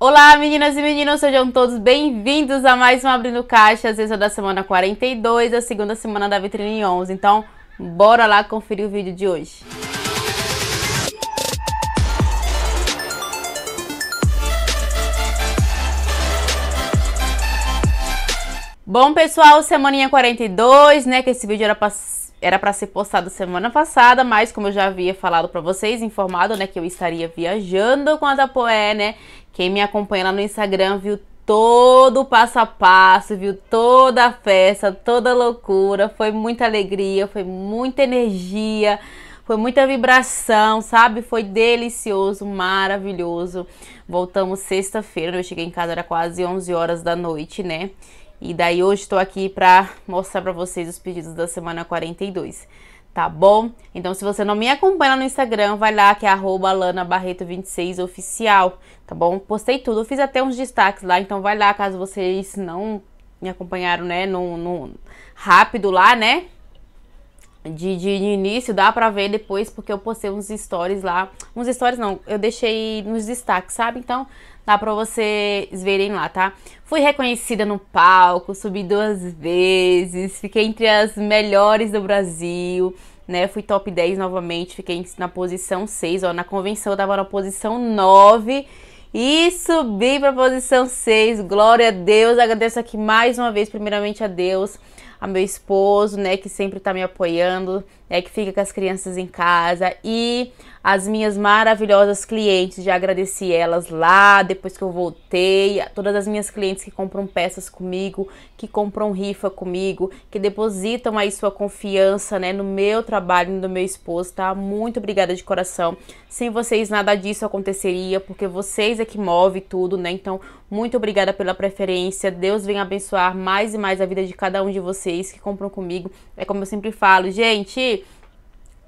Olá, meninas e meninos, sejam todos bem-vindos a mais um Abrindo Caixa, às vezes é da semana 42, é a segunda semana da Vitrine 11. Então, bora lá conferir o vídeo de hoje. Bom, pessoal, semaninha 42, né, que esse vídeo era para era para ser postado semana passada, mas como eu já havia falado para vocês, informado, né, que eu estaria viajando com a Tapoé, né? Quem me acompanha lá no Instagram viu todo o passo a passo, viu toda a festa, toda a loucura, foi muita alegria, foi muita energia, foi muita vibração, sabe? Foi delicioso, maravilhoso. Voltamos sexta-feira, né, eu cheguei em casa era quase 11 horas da noite, né? E daí hoje estou aqui para mostrar para vocês os pedidos da semana 42, tá bom? Então se você não me acompanha no Instagram, vai lá que é @lanabarreto26oficial, tá bom? Postei tudo, fiz até uns destaques lá, então vai lá caso vocês não me acompanharam, né, no, no rápido lá, né? De, de, início, dá para ver depois, porque eu postei uns stories lá. Uns stories não, eu deixei nos destaques, sabe? Então, Dá pra vocês verem lá, tá? Fui reconhecida no palco, subi duas vezes, fiquei entre as melhores do Brasil, né? Fui top 10 novamente, fiquei na posição 6, ó. Na convenção eu tava na posição 9 e subi pra posição 6. Glória a Deus, agradeço aqui mais uma vez, primeiramente a Deus ao meu esposo, né, que sempre está me apoiando, né, que fica com as crianças em casa e as minhas maravilhosas clientes, já agradeci elas lá depois que eu voltei, todas as minhas clientes que compram peças comigo, que compram rifa comigo, que depositam aí sua confiança, né, no meu trabalho, no meu esposo, tá? Muito obrigada de coração. Sem vocês nada disso aconteceria, porque vocês é que move tudo, né? Então, muito obrigada pela preferência. Deus venha abençoar mais e mais a vida de cada um de vocês vocês que compram comigo. É como eu sempre falo, gente,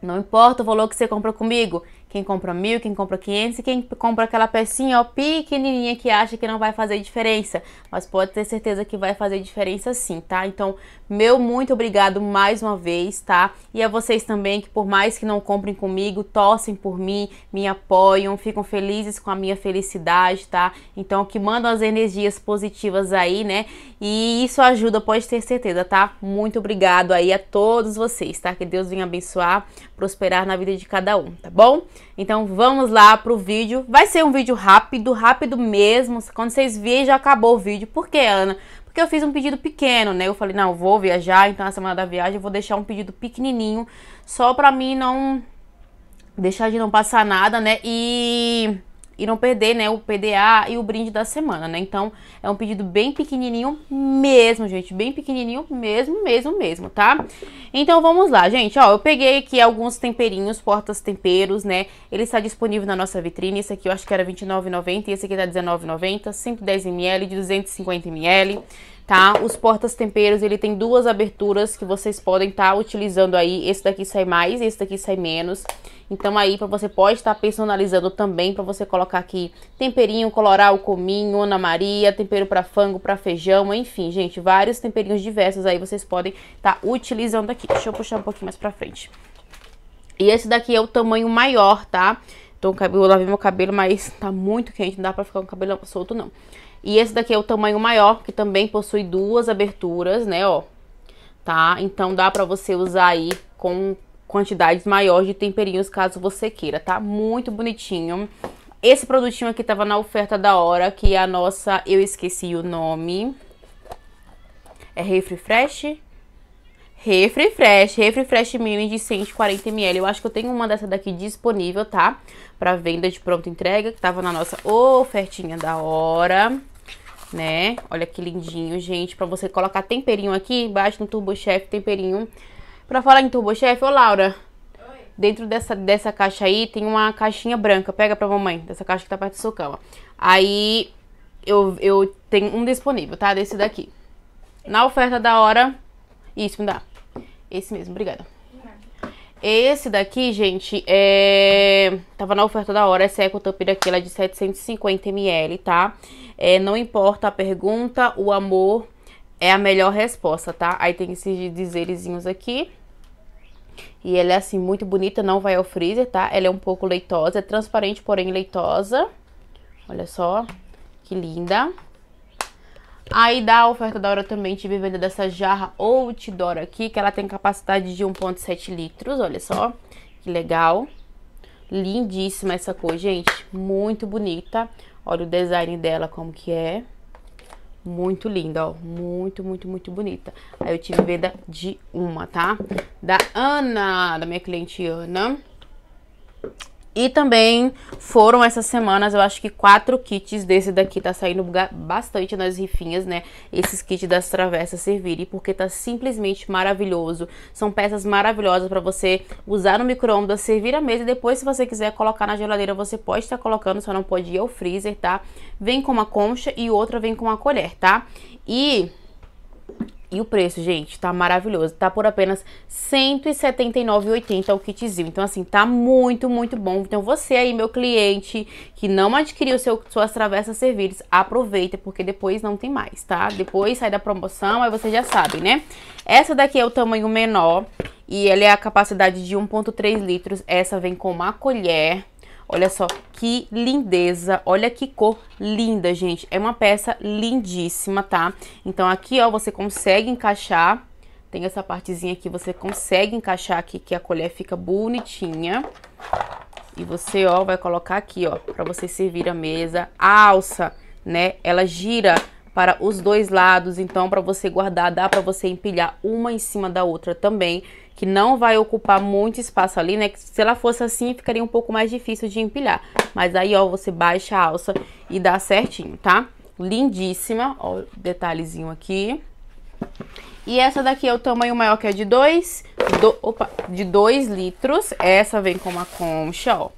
não importa o valor que você compra comigo, quem compra mil, quem compra 500 e quem compra aquela pecinha ó, pequenininha que acha que não vai fazer diferença. Mas pode ter certeza que vai fazer diferença sim, tá? Então, meu muito obrigado mais uma vez, tá? E a vocês também que por mais que não comprem comigo, torcem por mim, me apoiam, ficam felizes com a minha felicidade, tá? Então, que mandam as energias positivas aí, né? E isso ajuda, pode ter certeza, tá? Muito obrigado aí a todos vocês, tá? Que Deus venha abençoar, prosperar na vida de cada um, tá bom? Então vamos lá pro vídeo. Vai ser um vídeo rápido, rápido mesmo. Quando vocês virem, já acabou o vídeo. Por que, Ana? Porque eu fiz um pedido pequeno, né? Eu falei, não, eu vou viajar, então na semana da viagem eu vou deixar um pedido pequenininho, só pra mim não deixar de não passar nada, né? E e não perder, né, o PDA e o brinde da semana, né? Então, é um pedido bem pequenininho mesmo, gente, bem pequenininho mesmo, mesmo, mesmo, tá? Então, vamos lá, gente, ó, eu peguei aqui alguns temperinhos, portas temperos, né? Ele está disponível na nossa vitrine, esse aqui eu acho que era R$29,90 e esse aqui tá R$19,90, 110ml, de 250ml tá? Os portas temperos, ele tem duas aberturas que vocês podem estar tá utilizando aí. Esse daqui sai mais, esse daqui sai menos. Então aí pra você pode estar tá personalizando também para você colocar aqui temperinho, o cominho, Ana Maria, tempero para fango, para feijão, enfim, gente, vários temperinhos diversos aí vocês podem estar tá utilizando aqui. Deixa eu puxar um pouquinho mais para frente. E esse daqui é o tamanho maior, tá? Então, eu lavei meu cabelo, mas tá muito quente, não dá pra ficar com o cabelo solto, não. E esse daqui é o tamanho maior, que também possui duas aberturas, né, ó. Tá? Então dá pra você usar aí com quantidades maiores de temperinhos, caso você queira, tá? Muito bonitinho. Esse produtinho aqui tava na oferta da hora, que é a nossa... Eu esqueci o nome. É Refri Fresh? Refri Fresh, Refri Fresh Mini de 140ml. Eu acho que eu tenho uma dessa daqui disponível, tá? Pra venda de pronta entrega, que tava na nossa ofertinha da hora né? Olha que lindinho, gente, para você colocar temperinho aqui embaixo no TurboChef, temperinho. Para falar em TurboChef, ô Laura, Oi. dentro dessa, dessa caixa aí tem uma caixinha branca, pega pra mamãe, dessa caixa que tá perto da sua cama. Aí eu, eu tenho um disponível, tá? Desse daqui. Na oferta da hora, isso, me dá. Esse mesmo, obrigada. Esse daqui, gente, é... Tava na oferta da hora, essa é a Ecotupir aqui, ela é de 750ml, Tá? É, não importa a pergunta, o amor é a melhor resposta, tá? Aí tem esses dizerezinhos aqui. E ela é assim, muito bonita, não vai ao freezer, tá? Ela é um pouco leitosa, é transparente, porém leitosa. Olha só, que linda. Aí da oferta da hora também tive venda dessa jarra Outdoor aqui, que ela tem capacidade de 1.7 litros, olha só, que legal. Lindíssima essa cor, gente, muito bonita. Olha o design dela como que é. Muito linda, ó. Muito, muito, muito bonita. Aí eu tive venda de uma, tá? Da Ana, da minha cliente Ana. E também foram essas semanas, eu acho que quatro kits desse daqui tá saindo bastante nas rifinhas, né? Esses kits das travessas servirem, porque tá simplesmente maravilhoso. São peças maravilhosas para você usar no micro-ondas, servir à mesa e depois, se você quiser colocar na geladeira, você pode estar colocando, só não pode ir ao freezer, tá? Vem com uma concha e outra vem com uma colher, tá? E e o preço, gente, tá maravilhoso. Tá por apenas R$ 179,80 o kitzinho. Então, assim, tá muito, muito bom. Então, você aí, meu cliente, que não adquiriu seu, suas travessas servidas, aproveita, porque depois não tem mais, tá? Depois sai da promoção, aí você já sabe, né? Essa daqui é o tamanho menor e ela é a capacidade de 1.3 litros. Essa vem com uma colher. Olha só que lindeza, olha que cor linda, gente. É uma peça lindíssima, tá? Então aqui, ó, você consegue encaixar. Tem essa partezinha aqui, você consegue encaixar aqui que a colher fica bonitinha. E você, ó, vai colocar aqui, ó, pra você servir a mesa. A alça, né, ela gira para os dois lados, então para você guardar, dá para você empilhar uma em cima da outra também que não vai ocupar muito espaço ali, né? Se ela fosse assim, ficaria um pouco mais difícil de empilhar. Mas aí, ó, você baixa a alça e dá certinho, tá? Lindíssima, ó, detalhezinho aqui. E essa daqui é o tamanho maior, que é de 2, do, de litros. Essa vem com uma concha, ó.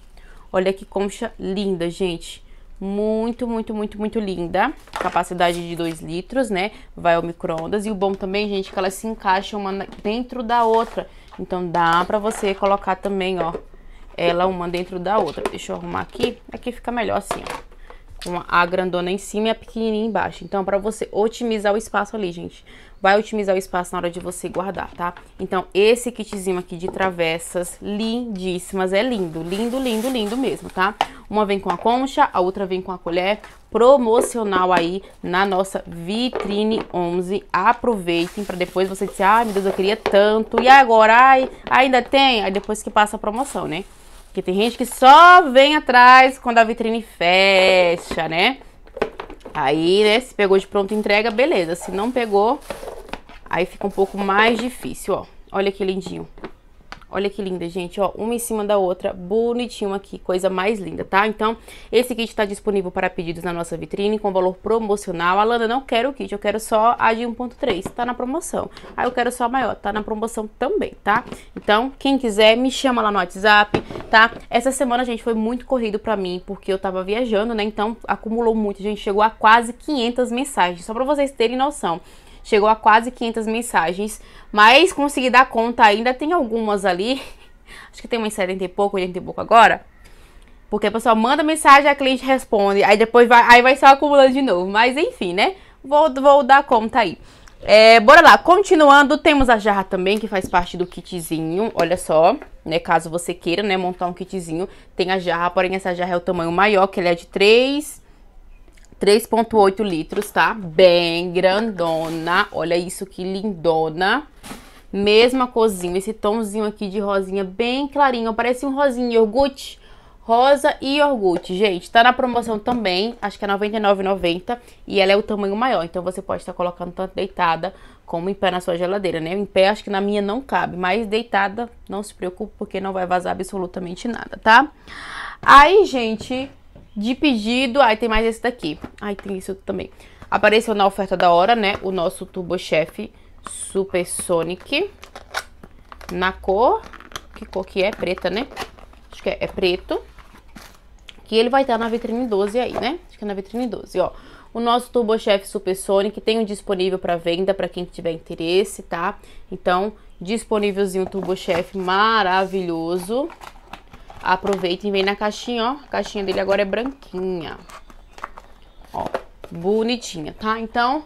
Olha que concha linda, gente. Muito, muito, muito, muito linda. Capacidade de 2 litros, né? Vai ao micro-ondas. E o bom também, gente, é que elas se encaixam uma dentro da outra. Então dá pra você colocar também, ó, ela uma dentro da outra. Deixa eu arrumar aqui. Aqui fica melhor assim, ó. Com a grandona em cima e a pequenininha embaixo. Então, pra você otimizar o espaço ali, gente vai otimizar o espaço na hora de você guardar, tá? Então, esse kitzinho aqui de travessas, lindíssimas, é lindo, lindo, lindo, lindo mesmo, tá? Uma vem com a concha, a outra vem com a colher, promocional aí na nossa vitrine 11. Aproveitem para depois você dizer, ai ah, meu Deus, eu queria tanto, e agora? Ai, ainda tem? Aí depois que passa a promoção, né? Porque tem gente que só vem atrás quando a vitrine fecha, né? Aí, né, se pegou de pronto entrega, beleza. Se não pegou, aí fica um pouco mais difícil, ó. Olha que lindinho. Olha que linda, gente, ó, uma em cima da outra, bonitinho aqui, coisa mais linda, tá? Então, esse kit tá disponível para pedidos na nossa vitrine com valor promocional. Alana, não quero o kit, eu quero só a de 1.3, tá na promoção. Aí ah, eu quero só a maior, tá na promoção também, tá? Então, quem quiser, me chama lá no WhatsApp, tá? Essa semana, gente, foi muito corrido pra mim, porque eu tava viajando, né? Então, acumulou muito, gente, chegou a quase 500 mensagens, só pra vocês terem noção chegou a quase 500 mensagens, mas consegui dar conta ainda, tem algumas ali, acho que tem umas 70 e pouco, 80 e pouco agora, porque a pessoa manda mensagem, a cliente responde, aí depois vai, aí vai só acumulando de novo, mas enfim, né, vou, vou dar conta aí. É, bora lá, continuando, temos a jarra também, que faz parte do kitzinho, olha só, né, caso você queira, né, montar um kitzinho, tem a jarra, porém essa jarra é o tamanho maior, que ele é de 3 3.8 litros, tá? Bem grandona. Olha isso que lindona. Mesma cozinha, esse tomzinho aqui de rosinha bem clarinho. Parece um rosinho iogurte. Rosa e iogurte, gente. Tá na promoção também, acho que é R$ 99,90. E ela é o tamanho maior, então você pode estar colocando tanto deitada como em pé na sua geladeira, né? Em pé acho que na minha não cabe, mas deitada não se preocupe porque não vai vazar absolutamente nada, tá? Aí, gente, de pedido. Aí tem mais esse daqui. Aí tem isso também. Apareceu na oferta da hora, né? O nosso Turbo Chef Super Sonic. Na cor. Que cor que é? Preta, né? Acho que é, é preto. Que ele vai estar na vitrine 12 aí, né? Acho que é na vitrine 12, ó. O nosso TurboChef Super Sonic tem um disponível para venda para quem tiver interesse, tá? Então, disponívelzinho TurboChef maravilhoso. Aproveita e vem na caixinha, ó. A caixinha dele agora é branquinha. Ó, bonitinha, tá? Então,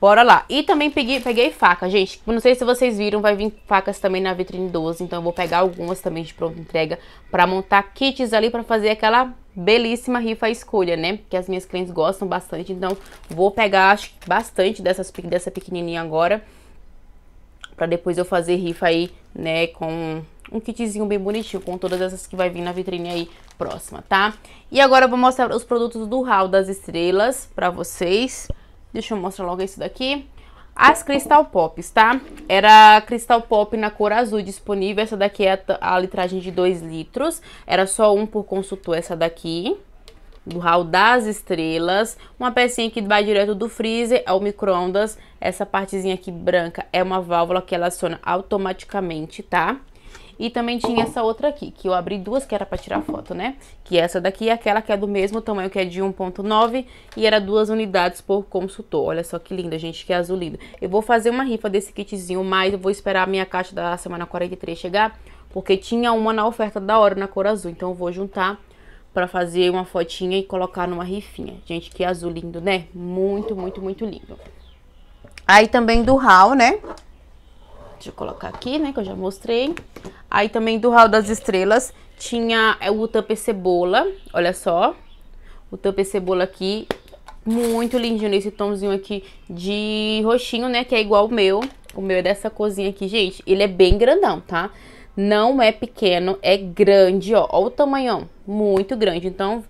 bora lá. E também peguei, peguei faca, gente. Não sei se vocês viram, vai vir facas também na vitrine 12. Então, eu vou pegar algumas também de pronta entrega pra montar kits ali pra fazer aquela belíssima rifa escolha, né? Que as minhas clientes gostam bastante. Então, vou pegar, acho bastante dessas, dessa pequenininha agora. Pra depois eu fazer rifa aí, né, com um kitzinho bem bonitinho, com todas essas que vai vir na vitrine aí próxima, tá? E agora eu vou mostrar os produtos do Hall das Estrelas pra vocês. Deixa eu mostrar logo isso daqui. As Crystal Pops, tá? Era Crystal Pop na cor azul disponível. Essa daqui é a, a litragem de 2 litros. Era só um por consultor essa daqui. Do Hall das Estrelas. Uma pecinha que vai direto do freezer ao micro-ondas. Essa partezinha aqui branca é uma válvula que ela aciona automaticamente, tá? E também tinha essa outra aqui, que eu abri duas que era para tirar foto, né? Que essa daqui é aquela que é do mesmo tamanho, que é de 1.9 e era duas unidades por consultor. Olha só que linda, gente, que azul lindo. Eu vou fazer uma rifa desse kitzinho, mas eu vou esperar a minha caixa da semana 43 chegar, porque tinha uma na oferta da hora na cor azul, então eu vou juntar para fazer uma fotinha e colocar numa rifinha. Gente, que azul lindo, né? Muito, muito, muito lindo. Aí também do raul né? Deixa eu colocar aqui, né, que eu já mostrei. Aí também do Hall das Estrelas tinha é, o tampa cebola, olha só. O tampa cebola aqui, muito lindinho nesse tomzinho aqui de roxinho, né? Que é igual o meu. O meu é dessa cozinha aqui, gente. Ele é bem grandão, tá? Não é pequeno, é grande, ó. Ó o tamanho, muito grande. Então,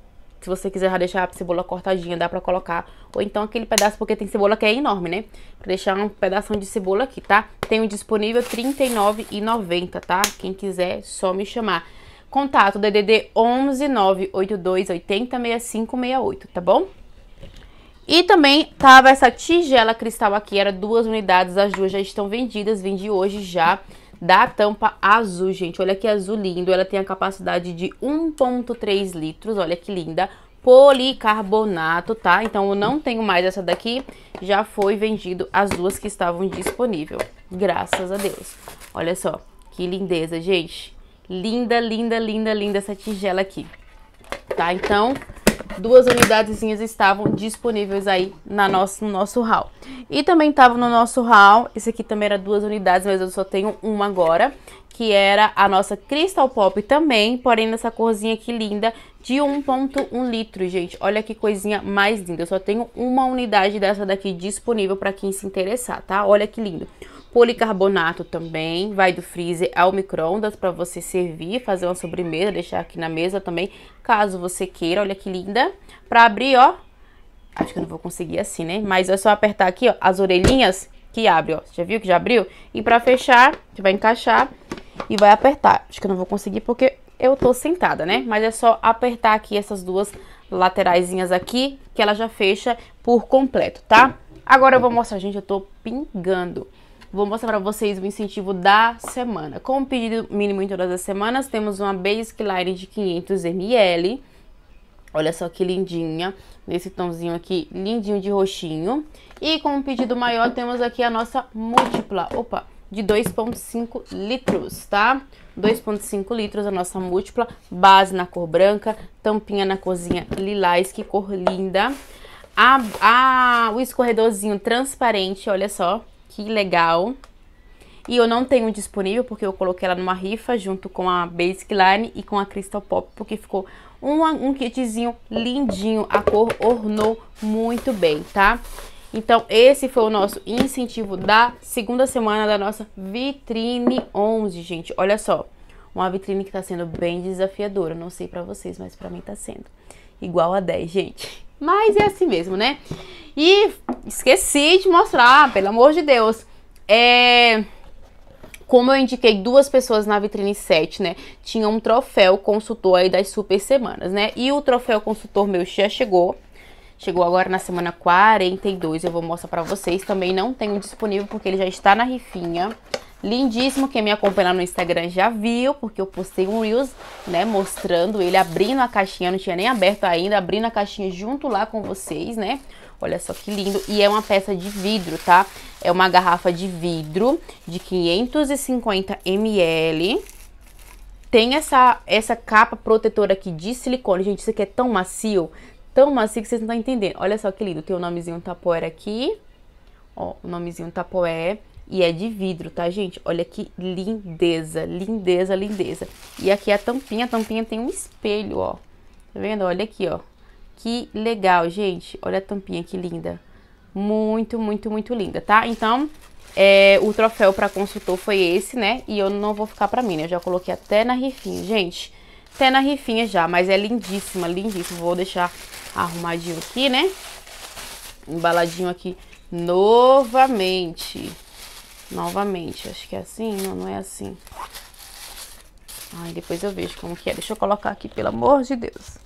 se você quiser já deixar a cebola cortadinha, dá pra colocar. Ou então aquele pedaço, porque tem cebola que é enorme, né? Pra deixar um pedaço de cebola aqui, tá? Tenho disponível R$39,90, tá? Quem quiser, só me chamar. Contato DDD 11 982 80 tá bom? E também tava essa tigela cristal aqui, era duas unidades, as duas já estão vendidas, vendi hoje já da tampa azul, gente. Olha que azul lindo. Ela tem a capacidade de 1.3 litros, olha que linda. Policarbonato, tá? Então eu não tenho mais essa daqui, já foi vendido as duas que estavam disponíveis. Graças a Deus. Olha só, que lindeza, gente. Linda, linda, linda, linda essa tigela aqui. Tá? Então, duas unidadezinhas estavam disponíveis aí na nosso no nosso haul. E também estava no nosso haul, esse aqui também era duas unidades, mas eu só tenho uma agora, que era a nossa Crystal Pop também, porém nessa corzinha aqui linda, de 1.1 litro, gente. Olha que coisinha mais linda. Eu só tenho uma unidade dessa daqui disponível para quem se interessar, tá? Olha que lindo. Policarbonato também, vai do freezer ao micro-ondas para você servir, fazer uma sobremesa, deixar aqui na mesa também caso você queira. Olha que linda. Pra abrir, ó, acho que eu não vou conseguir assim, né? Mas é só apertar aqui, ó, as orelhinhas que abre, ó. Você já viu que já abriu? E pra fechar, você vai encaixar e vai apertar. Acho que eu não vou conseguir porque eu tô sentada, né? Mas é só apertar aqui essas duas lateraisinhas aqui, que ela já fecha por completo, tá? Agora eu vou mostrar, gente, eu tô pingando. Vou mostrar para vocês o incentivo da semana. Com o pedido mínimo em todas as semanas, temos uma Basic Line de 500 ml. Olha só que lindinha, nesse tomzinho aqui, lindinho de roxinho. E com um pedido maior, temos aqui a nossa múltipla, opa, de 2,5 litros, tá? 2,5 litros a nossa múltipla, base na cor branca, tampinha na corzinha lilás, que cor linda. A, a, o escorredorzinho transparente, olha só, que legal. E eu não tenho disponível porque eu coloquei ela numa rifa junto com a Basic Line e com a Crystal Pop, porque ficou um, um kitzinho lindinho, a cor ornou muito bem, tá? Então esse foi o nosso incentivo da segunda semana da nossa vitrine 11, gente. Olha só, uma vitrine que tá sendo bem desafiadora, não sei pra vocês, mas pra mim tá sendo igual a 10, gente. Mas é assim mesmo, né? E esqueci de mostrar, pelo amor de Deus. É como eu indiquei duas pessoas na vitrine 7, né? Tinha um troféu consultor aí das super semanas, né? E o troféu consultor meu já chegou. Chegou agora na semana 42, eu vou mostrar pra vocês. Também não tenho disponível porque ele já está na rifinha. Lindíssimo, quem me acompanha lá no Instagram já viu, porque eu postei um Reels, né, mostrando ele abrindo a caixinha, não tinha nem aberto ainda, abrindo a caixinha junto lá com vocês, né? Olha só que lindo. E é uma peça de vidro, tá? É uma garrafa de vidro de 550 ml. Tem essa, essa capa protetora aqui de silicone. Gente, isso aqui é tão macio, tão macio que vocês não estão entendendo. Olha só que lindo. Tem o nomezinho Tapoer aqui. Ó, o nomezinho Tapoer. E é de vidro, tá, gente? Olha que lindeza, lindeza, lindeza. E aqui a tampinha, a tampinha tem um espelho, ó. Tá vendo? Olha aqui, ó. Que legal, gente. Olha a tampinha que linda. Muito, muito, muito linda, tá? Então, é, o troféu para consultor foi esse, né? E eu não vou ficar para mim, né? Eu já coloquei até na rifinha. Gente, até na rifinha já, mas é lindíssima, lindíssima. Vou deixar arrumadinho aqui, né? Embaladinho aqui novamente. Novamente, acho que é assim, não, não é assim. Ai, depois eu vejo como que é. Deixa eu colocar aqui, pelo amor de Deus.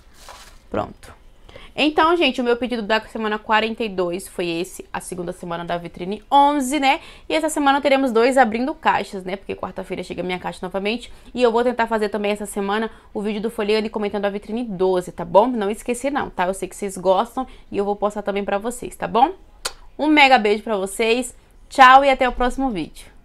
Pronto. Então, gente, o meu pedido da semana 42 foi esse, a segunda semana da vitrine 11, né? E essa semana teremos dois abrindo caixas, né? Porque quarta-feira chega minha caixa novamente. E eu vou tentar fazer também essa semana o vídeo do Folheane comentando a vitrine 12, tá bom? Não esqueci não, tá? Eu sei que vocês gostam e eu vou postar também pra vocês, tá bom? Um mega beijo pra vocês, tchau e até o próximo vídeo.